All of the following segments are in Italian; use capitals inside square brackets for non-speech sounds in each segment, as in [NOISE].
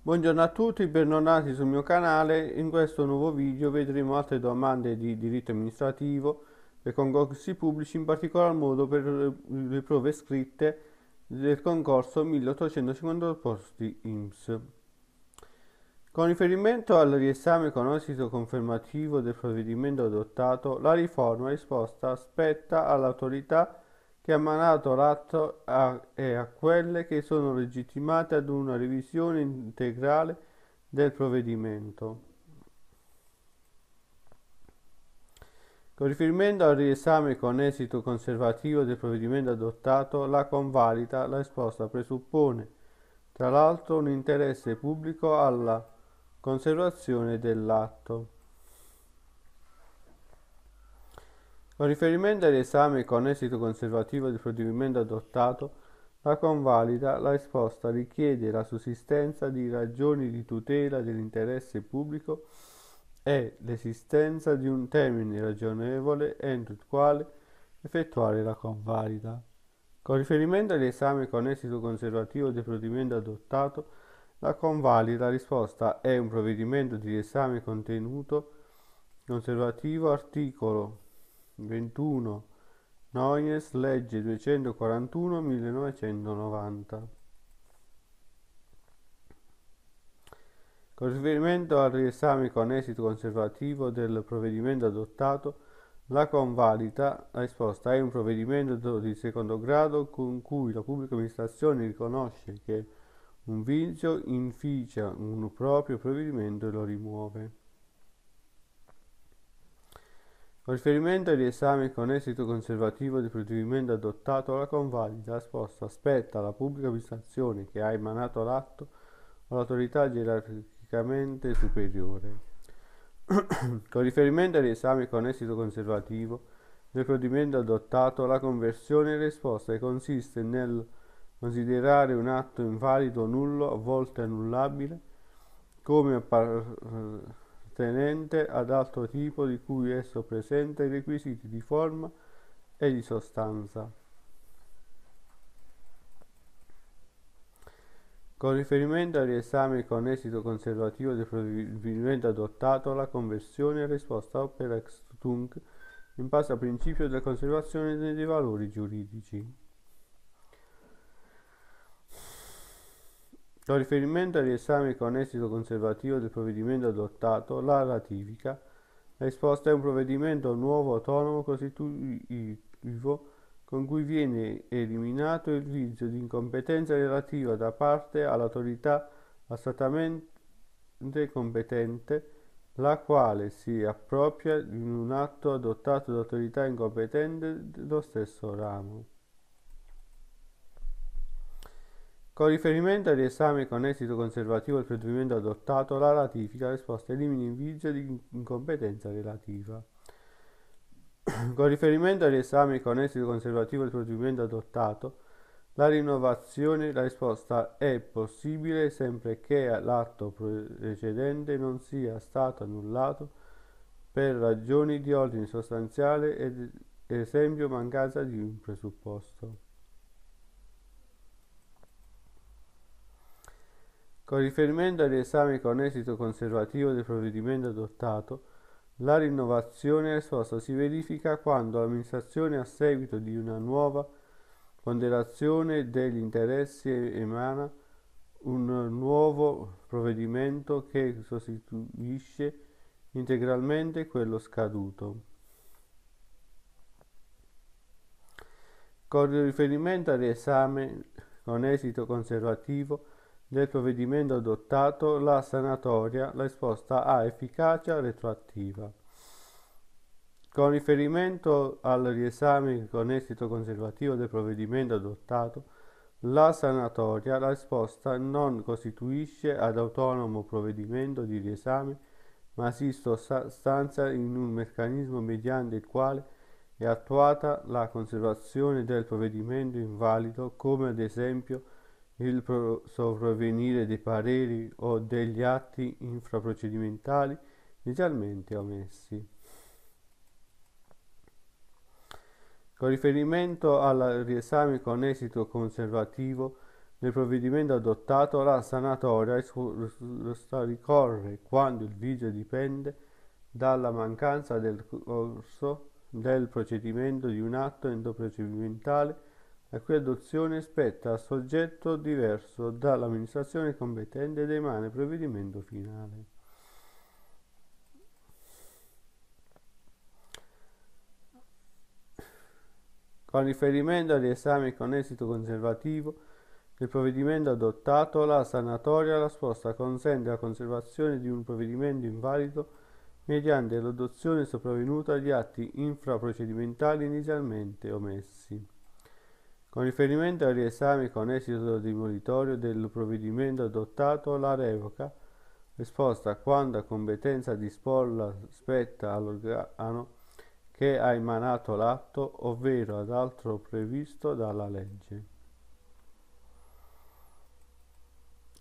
Buongiorno a tutti, benvenuti sul mio canale. In questo nuovo video vedremo altre domande di diritto amministrativo per concorsi pubblici, in particolar modo per le prove scritte del concorso 1850 posti IMSS. Con riferimento al riesame con esito confermativo del provvedimento adottato, la riforma risposta spetta all'autorità che ha emanato l'atto e a quelle che sono legittimate ad una revisione integrale del provvedimento. Con riferimento al riesame con esito conservativo del provvedimento adottato, la convalida, la risposta presuppone, tra l'altro, un interesse pubblico alla Conservazione del lato. Con riferimento all'esame con esito conservativo del provvedimento adottato, la convalida, la risposta richiede la sussistenza di ragioni di tutela dell'interesse pubblico e l'esistenza di un termine ragionevole entro il quale effettuare la convalida. Con riferimento all'esame con esito conservativo del provvedimento adottato, la convalida risposta è un provvedimento di riesame contenuto conservativo articolo 21 Noyes legge 241 1990. Con riferimento al riesame con esito conservativo del provvedimento adottato, la convalida risposta è un provvedimento di secondo grado con cui la pubblica amministrazione riconosce che un vizio inficia un proprio provvedimento e lo rimuove. Con riferimento agli esami con esito conservativo del provvedimento adottato, la convalida esposta aspetta la pubblica amministrazione che ha emanato l'atto o l'autorità gerarchicamente superiore. [CLEARS THROAT] con riferimento agli esami con esito conservativo del provvedimento adottato, la conversione risposta consiste nel considerare un atto invalido, nullo, a volte annullabile, come appartenente ad altro tipo di cui esso presenta i requisiti di forma e di sostanza. Con riferimento agli esami con esito conservativo del provvedimento adottato, la conversione è risposta opera ex tunc in base al principio della conservazione dei valori giuridici. Con riferimento all'esame con esito conservativo del provvedimento adottato, la ratifica, la risposta è un provvedimento nuovo, autonomo, costitutivo, con cui viene eliminato il vizio di incompetenza relativa da parte all'autorità assolutamente competente, la quale si appropria di un atto adottato da autorità incompetente dello stesso ramo. Con riferimento agli esami con esito conservativo del procedimento adottato, la ratifica risposta elimina in vigio di incompetenza relativa. [CLEARS THROAT] Con riferimento agli esami con esito conservativo del procedimento adottato, la rinnovazione, la risposta è possibile sempre che l'atto precedente non sia stato annullato per ragioni di ordine sostanziale ed esempio mancanza di un presupposto. Con riferimento ai riesami con esito conservativo del provvedimento adottato, la rinnovazione esposta si verifica quando l'amministrazione a seguito di una nuova ponderazione degli interessi emana un nuovo provvedimento che sostituisce integralmente quello scaduto. Con riferimento all'esame con esito conservativo, del provvedimento adottato la sanatoria la risposta ha efficacia retroattiva. Con riferimento al riesame con esito conservativo del provvedimento adottato, la sanatoria la risposta non costituisce ad autonomo provvedimento di riesame, ma si sostanzia in un meccanismo mediante il quale è attuata la conservazione del provvedimento invalido, come ad esempio il sopravvenire dei pareri o degli atti infraprocedimentali legalmente omessi. Con riferimento al riesame con esito conservativo del provvedimento adottato, la sanatoria ricorre quando il vigio dipende dalla mancanza del corso del procedimento di un atto endoprocedimentale la cui adozione spetta al soggetto diverso dall'amministrazione competente ed emane provvedimento finale. Con riferimento all'esame con esito conservativo del provvedimento adottato, la sanatoria la sposta consente la conservazione di un provvedimento invalido mediante l'adozione sopravvenuta di atti infraprocedimentali inizialmente omessi. Con riferimento ai riesami connessi sul demolitorio del provvedimento adottato, la revoca, risposta a quando a competenza disporla spetta all'organo che ha emanato l'atto, ovvero ad altro previsto dalla legge.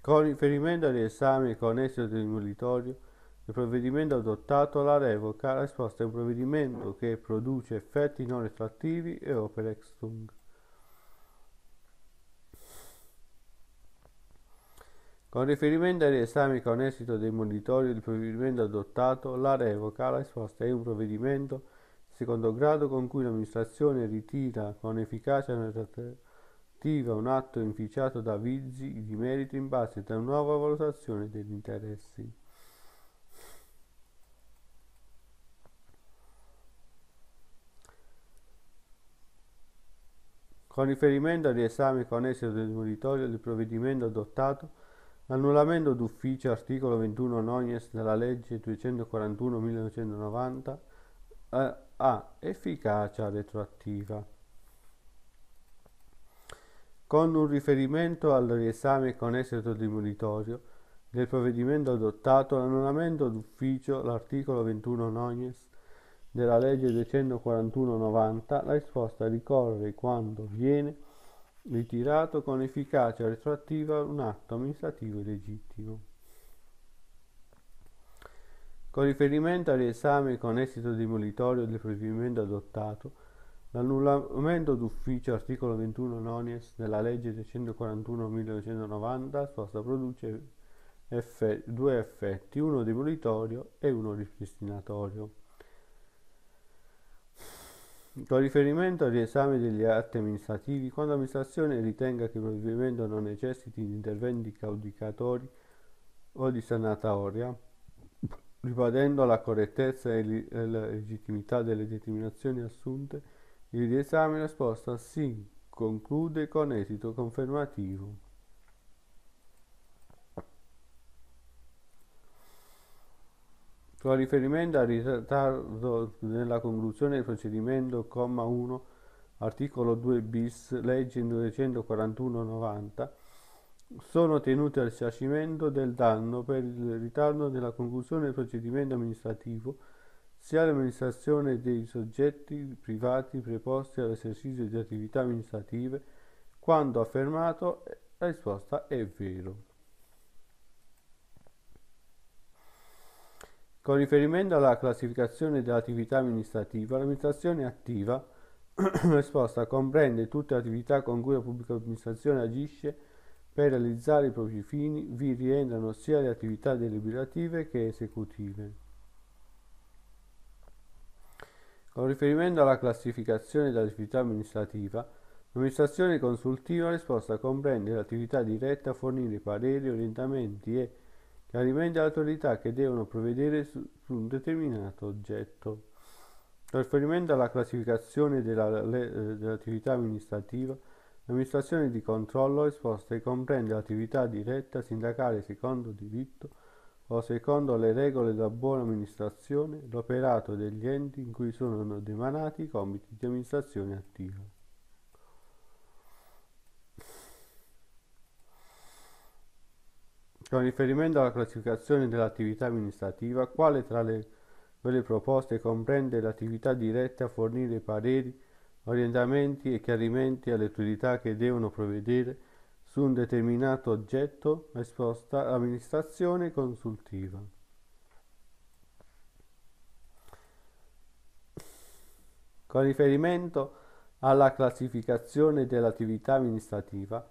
Con riferimento agli esami connessi del demolitorio, il provvedimento adottato la revoca risposta è un provvedimento che produce effetti non retrattivi e opere ex Con riferimento ai riesami con esito dei monitori del provvedimento adottato, la revoca la risposta è un provvedimento secondo grado con cui l'amministrazione ritira con efficacia narrativa un atto inficiato da vizi di merito in base a una nuova valutazione degli interessi. Con riferimento agli esami con esito del monitorio del provvedimento adottato, L'annullamento d'ufficio articolo 21 nonies della legge 241 1990 ha efficacia retroattiva. Con un riferimento al riesame con esito demolitorio del provvedimento adottato, l'annullamento d'ufficio, l'articolo 21 nonies della legge 241 90, la risposta ricorre quando viene ritirato con efficacia retroattiva un atto amministrativo illegittimo. Con riferimento all'esame con esito demolitorio del provvedimento adottato, l'annullamento d'ufficio articolo 21 nonies della legge 341-1990 sposta produce eff- due effetti, uno demolitorio e uno ripristinatorio con riferimento al riesame degli atti amministrativi, quando l'amministrazione ritenga che il provvedimento non necessiti di interventi caudicatori o di sanatoria, ribadendo la correttezza e la legittimità delle determinazioni assunte, il riesame esposto si conclude con esito confermativo. Con riferimento al ritardo nella conclusione del procedimento, comma 1, articolo 2 bis, legge 241-90, sono tenuti al risarcimento del danno per il ritardo nella conclusione del procedimento amministrativo sia l'amministrazione dei soggetti privati preposti all'esercizio di attività amministrative quando affermato la risposta è vero. Con riferimento alla classificazione dell'attività amministrativa, l'amministrazione attiva esposta [CLEARS THROAT] comprende tutte le attività con cui la pubblica amministrazione agisce per realizzare i propri fini, vi rientrano sia le attività deliberative che esecutive. Con riferimento alla classificazione dell'attività amministrativa, l'amministrazione consultiva risposta comprende l'attività diretta a fornire pareri, orientamenti e chiarimenti alle autorità che devono provvedere su, su un determinato oggetto. Con riferimento alla classificazione della, le, eh, dell'attività amministrativa, l'amministrazione di controllo esposta e comprende l'attività diretta sindacale secondo diritto o secondo le regole della buona amministrazione, l'operato degli enti in cui sono demanati i compiti di amministrazione attiva. con riferimento alla classificazione dell'attività amministrativa, quale tra le, quelle proposte comprende l'attività diretta a fornire pareri, orientamenti e chiarimenti alle autorità che devono provvedere su un determinato oggetto esposta all'amministrazione consultiva. Con riferimento alla classificazione dell'attività amministrativa,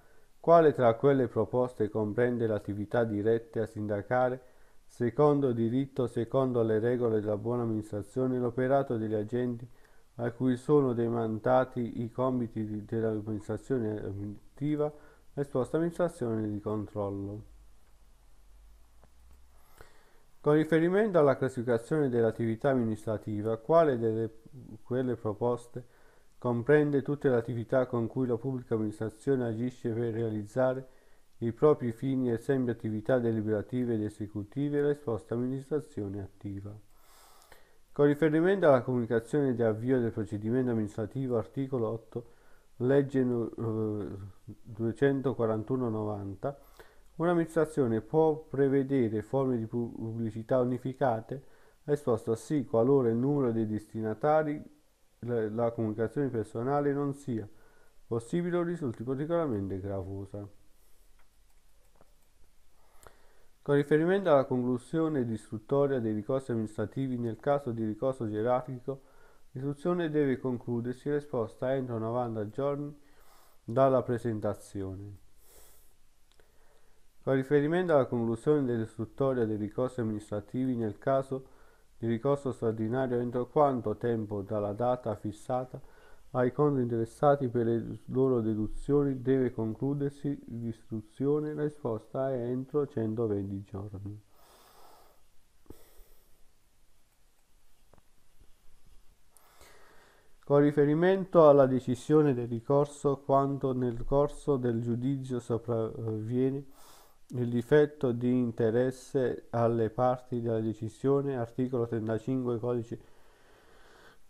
quale tra quelle proposte comprende l'attività dirette a sindacare secondo diritto, secondo le regole della buona amministrazione, l'operato degli agenti a cui sono demandati i compiti dell'amministrazione amministrativa, esposta amministrazione di controllo. Con riferimento alla classificazione dell'attività amministrativa, quale delle quelle proposte Comprende tutte le attività con cui la pubblica amministrazione agisce per realizzare i propri fini, e sempre attività deliberative ed esecutive e risposta amministrazione attiva. Con riferimento alla comunicazione di avvio del procedimento amministrativo, articolo 8, legge 241-90, eh, un'amministrazione può prevedere forme di pubblicità unificate, risposta sì qualora il numero dei destinatari la comunicazione personale non sia possibile o risulti particolarmente gravosa. Con riferimento alla conclusione distruttoria dei ricorsi amministrativi nel caso di ricorso gerarchico, l'istruzione deve concludersi risposta entro 90 giorni dalla presentazione. Con riferimento alla conclusione dell'istruttoria dei ricorsi amministrativi nel caso di ricorso straordinario entro quanto tempo dalla data fissata ai conti interessati per le loro deduzioni deve concludersi l'istruzione, la risposta è entro 120 giorni. Con riferimento alla decisione del ricorso, quanto nel corso del giudizio sopravviene, il difetto di interesse alle parti della decisione, articolo 35 codice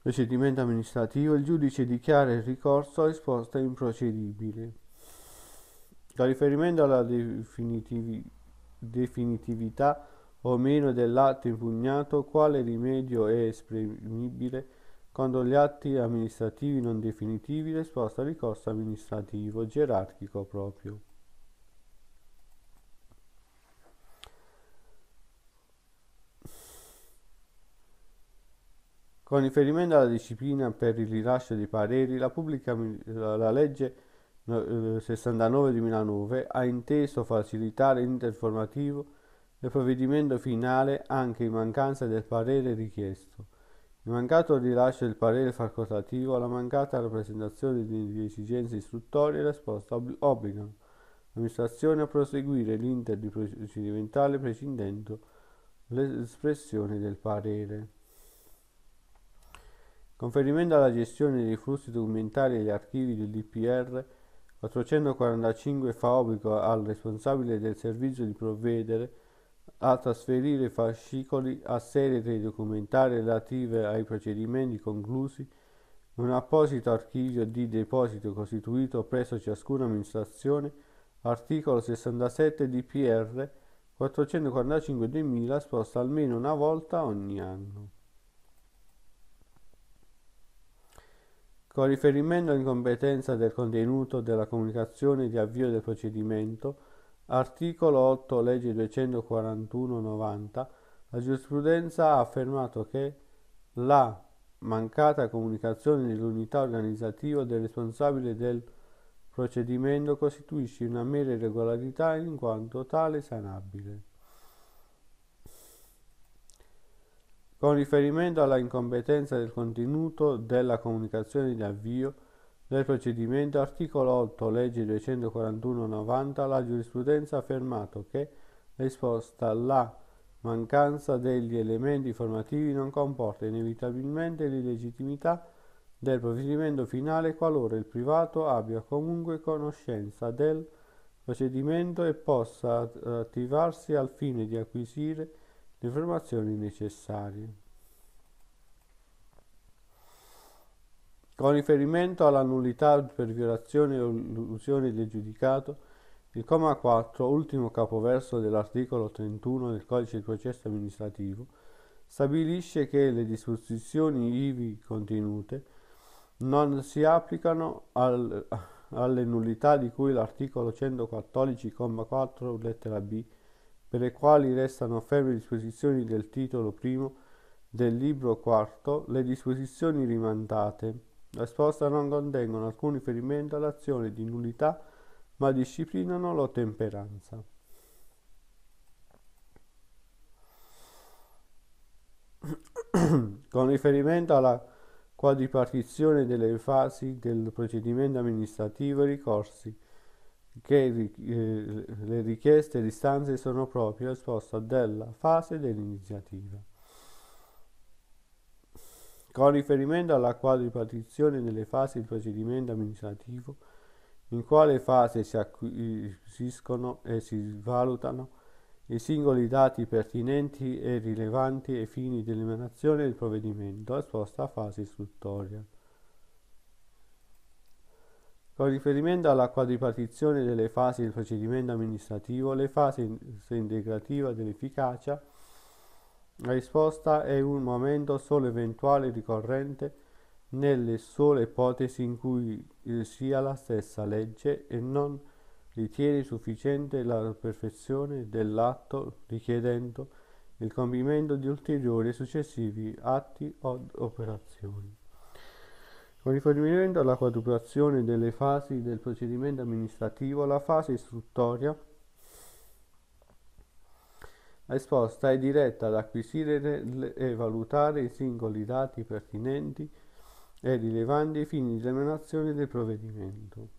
procedimento amministrativo, il giudice dichiara il ricorso a risposta improcedibile. Con riferimento alla definitivi, definitività o meno dell'atto impugnato, quale rimedio è esprimibile quando gli atti amministrativi non definitivi, risposta al ricorso amministrativo gerarchico proprio. Con riferimento alla disciplina per il rilascio di pareri, la, pubblica, la legge 69 2009 eh, ha inteso facilitare l'interformativo del provvedimento finale anche in mancanza del parere richiesto. Il mancato rilascio del parere facoltativo, la mancata rappresentazione di esigenze istruttorie e risposta obbligano l'amministrazione a proseguire l'inter procedimentale precedendo l'espressione del parere. Conferimento alla gestione dei flussi documentari e agli archivi del DPR 445 fa obbligo al responsabile del servizio di provvedere a trasferire i fascicoli a serie dei documentari relative ai procedimenti conclusi in un apposito archivio di deposito costituito presso ciascuna amministrazione, articolo 67 DPR 445 2000 sposta almeno una volta ogni anno. Con riferimento all'incompetenza del contenuto della comunicazione di avvio del procedimento, articolo 8 legge 241 90, la giurisprudenza ha affermato che la mancata comunicazione dell'unità organizzativa del responsabile del procedimento costituisce una mera irregolarità in quanto tale sanabile. con riferimento alla incompetenza del contenuto della comunicazione di avvio del procedimento, articolo 8, legge 241-90, la giurisprudenza ha affermato che l'esposta la mancanza degli elementi formativi non comporta inevitabilmente l'illegittimità del procedimento finale qualora il privato abbia comunque conoscenza del procedimento e possa attivarsi al fine di acquisire le informazioni necessarie. Con riferimento alla nullità per violazione o illusione del giudicato, il comma 4, ultimo capoverso dell'articolo 31 del codice di processo amministrativo, stabilisce che le disposizioni ivi contenute non si applicano al, alle nullità di cui l'articolo 114, comma 4, lettera B per le quali restano ferme disposizioni del Titolo primo del Libro quarto, le disposizioni rimandate. La risposta non contengono alcun riferimento all'azione di nullità, ma disciplinano l'ottemperanza. [CLEARS THROAT] Con riferimento alla quadripartizione delle fasi del procedimento amministrativo e ricorsi, che eh, le richieste e le istanze sono proprio esposte della fase dell'iniziativa. Con riferimento alla quadripartizione delle fasi del procedimento amministrativo, in quale fase si acquisiscono e si valutano i singoli dati pertinenti e rilevanti ai fini dell'emanazione del provvedimento esposta a fase istruttoria. Con riferimento alla quadripartizione delle fasi del procedimento amministrativo, le fasi integrativa dell'efficacia, la risposta è un momento solo eventuale ricorrente nelle sole ipotesi in cui eh, sia la stessa legge e non ritiene sufficiente la perfezione dell'atto richiedendo il compimento di ulteriori successivi atti o operazioni. Con riferimento alla quadruplicazione delle fasi del procedimento amministrativo, la fase istruttoria esposta è diretta ad acquisire e valutare i singoli dati pertinenti e rilevanti ai fini di emanazione del provvedimento.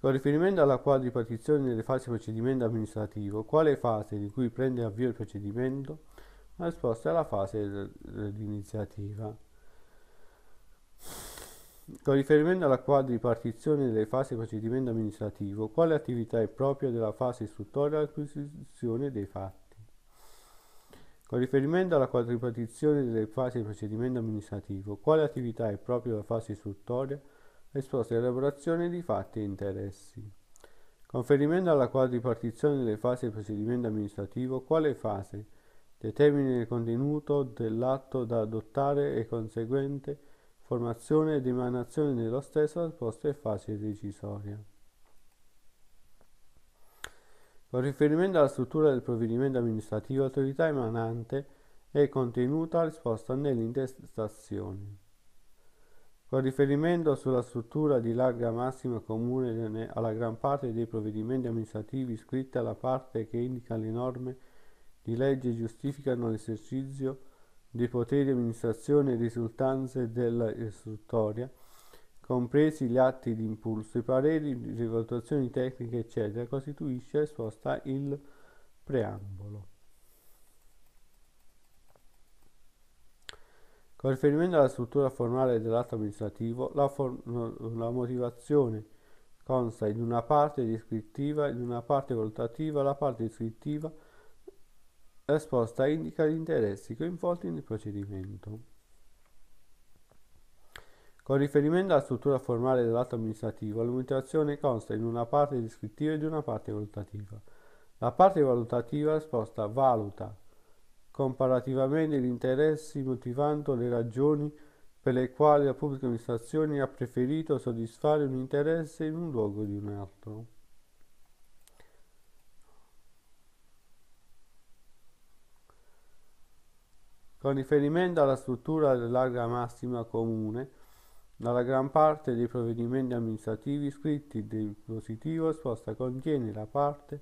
Con riferimento alla quadripartizione delle fasi procedimento amministrativo, quale fase di cui prende avvio il procedimento la risposta è la fase di Con riferimento alla quadripartizione delle fasi del procedimento amministrativo, quale attività è propria della fase istruttoria dell'acquisizione dei fatti? Con riferimento alla quadripartizione delle fasi del procedimento amministrativo, quale attività è propria della fase istruttoria? Risposta elaborazione di fatti e interessi. Con riferimento alla quadripartizione delle fasi del procedimento amministrativo, quale fase? determina il contenuto dell'atto da adottare e conseguente formazione ed emanazione dello stesso al posto e fase decisoria. Con riferimento alla struttura del provvedimento amministrativo, l'autorità emanante è contenuta risposta nell'intestazione. Con riferimento sulla struttura di larga massima comune alla gran parte dei provvedimenti amministrativi iscritti alla parte che indica le norme di legge giustificano l'esercizio dei poteri di amministrazione e risultanze della istruttoria, compresi gli atti di impulso, i pareri, le valutazioni tecniche, eccetera, costituisce e sposta il preambolo. Con riferimento alla struttura formale dell'atto amministrativo, la, la, motivazione consta in una parte descrittiva, in una parte valutativa, la parte descrittiva la risposta indica gli interessi coinvolti nel procedimento. Con riferimento alla struttura formale dell'atto amministrativo, l'amministrazione consta in una parte descrittiva e di una parte valutativa. La parte valutativa risposta valuta comparativamente gli interessi motivando le ragioni per le quali la pubblica amministrazione ha preferito soddisfare un interesse in un luogo di un altro. Con riferimento alla struttura dell'area massima comune, la gran parte dei provvedimenti amministrativi scritti in dispositivo esposta contiene la parte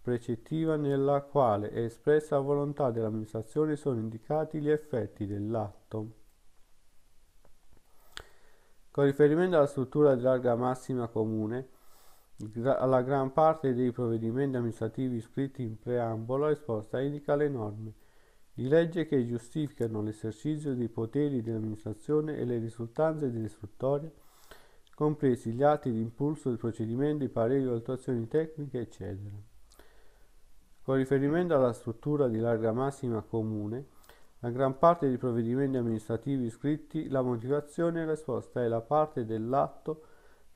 precettiva nella quale è espressa la volontà dell'amministrazione e sono indicati gli effetti dell'atto. Con riferimento alla struttura di massima comune, alla gran parte dei provvedimenti amministrativi scritti in preambolo la esposta indica le norme di legge che giustificano l'esercizio dei poteri dell'amministrazione e le risultanze dell'istruttoria, compresi gli atti di impulso del procedimento, i pareri, valutazioni tecniche, eccetera. Con riferimento alla struttura di larga massima comune, la gran parte dei provvedimenti amministrativi iscritti, la motivazione e la risposta è la parte dell'atto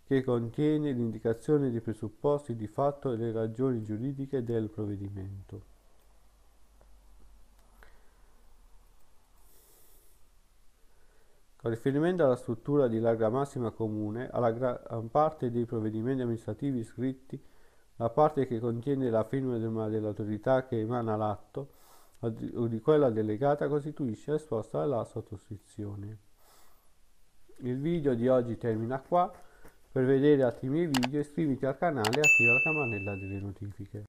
che contiene l'indicazione dei presupposti di fatto e le ragioni giuridiche del provvedimento. Con riferimento alla struttura di larga massima comune alla gran parte dei provvedimenti amministrativi iscritti, la parte che contiene la firma dell'autorità che emana l'atto o di quella delegata costituisce esposta alla sottoscrizione. Il video di oggi termina qua. Per vedere altri miei video iscriviti al canale e attiva la campanella delle notifiche.